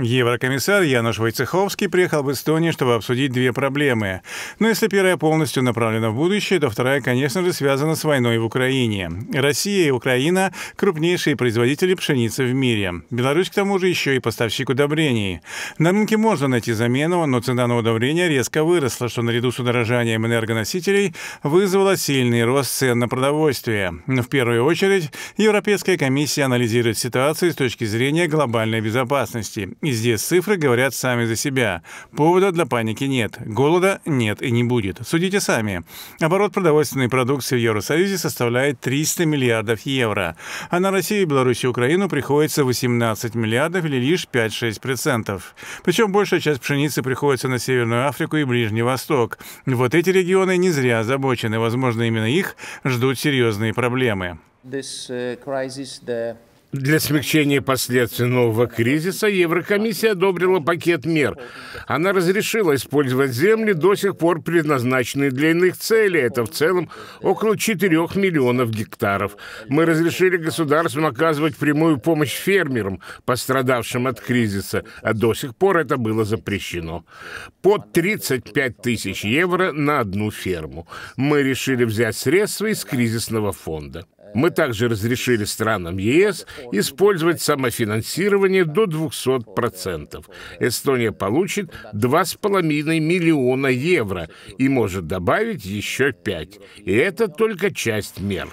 Еврокомиссар Януш Войцеховский приехал в Эстонию, чтобы обсудить две проблемы. Но ну, если первая полностью направлена в будущее, то вторая, конечно же, связана с войной в Украине. Россия и Украина – крупнейшие производители пшеницы в мире. Беларусь, к тому же, еще и поставщик удобрений. На рынке можно найти замену, но цена на удобрения резко выросла, что наряду с удорожанием энергоносителей вызвало сильный рост цен на продовольствие. в первую очередь Европейская комиссия анализирует ситуацию с точки зрения глобальной безопасности Здесь цифры говорят сами за себя. Повода для паники нет, голода нет и не будет. Судите сами. Оборот продовольственной продукции в Евросоюзе составляет 300 миллиардов евро, а на Россию, Беларусь и Украину приходится 18 миллиардов или лишь 5-6%. Причем большая часть пшеницы приходится на Северную Африку и Ближний Восток. Вот эти регионы не зря озабочены, возможно, именно их ждут серьезные проблемы. This, uh, crisis, the... Для смягчения последствий нового кризиса Еврокомиссия одобрила пакет мер. Она разрешила использовать земли, до сих пор предназначенные для иных целей. Это в целом около 4 миллионов гектаров. Мы разрешили государствам оказывать прямую помощь фермерам, пострадавшим от кризиса, а до сих пор это было запрещено. По 35 тысяч евро на одну ферму. Мы решили взять средства из кризисного фонда. Мы также разрешили странам ЕС использовать самофинансирование до 200%. Эстония получит 2,5 миллиона евро и может добавить еще 5. И это только часть мер.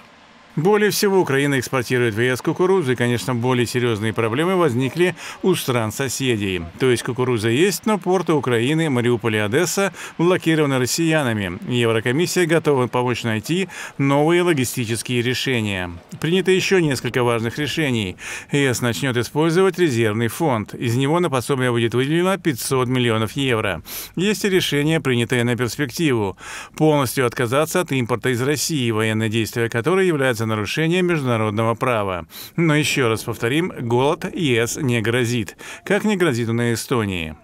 Более всего Украина экспортирует в ЕС кукурузу, и, конечно, более серьезные проблемы возникли у стран-соседей. То есть кукуруза есть, но порты Украины, Мариуполь и Одесса блокированы россиянами. Еврокомиссия готова помочь найти новые логистические решения. Принято еще несколько важных решений. ЕС начнет использовать резервный фонд. Из него на пособие будет выделено 500 миллионов евро. Есть и решение, принятое на перспективу. Полностью отказаться от импорта из России, военные действия которые являются является нарушением международного права. Но еще раз повторим, голод ЕС не грозит. Как не грозит он и Эстонии.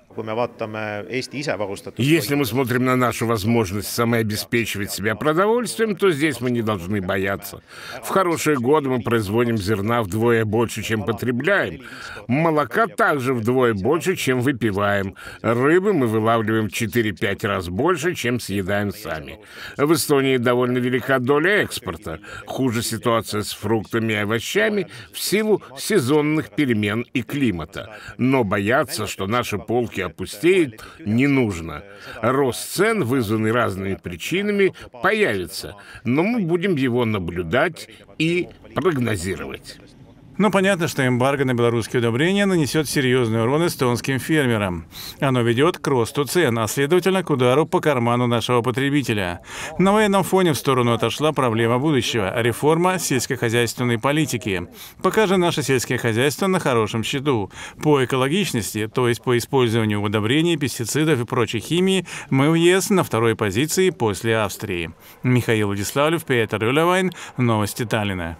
Если мы смотрим на нашу возможность самообеспечивать себя продовольствием, то здесь мы не должны бояться. В хорошие годы мы производим зерна вдвое больше, чем потребляем. Молока также вдвое больше, чем выпиваем. Рыбы мы вылавливаем 4-5 раз больше, чем съедаем сами. В Эстонии довольно велика доля экспорта. Хуже ситуация с фруктами и овощами в силу сезонных перемен и климата. Но бояться, что наши полки опустеет, не нужно. Рост цен, вызванный разными причинами, появится, но мы будем его наблюдать и прогнозировать. Но ну, понятно, что эмбарго на белорусские удобрения нанесет серьезный урон эстонским фермерам. Оно ведет к росту цен, а следовательно к удару по карману нашего потребителя. На военном фоне в сторону отошла проблема будущего – реформа сельскохозяйственной политики. Пока же наше сельское хозяйство на хорошем счету. По экологичности, то есть по использованию удобрений, пестицидов и прочей химии, мы в ЕС на второй позиции после Австрии. Михаил Владиславлев, Петр Рюлевайн, Новости Таллина.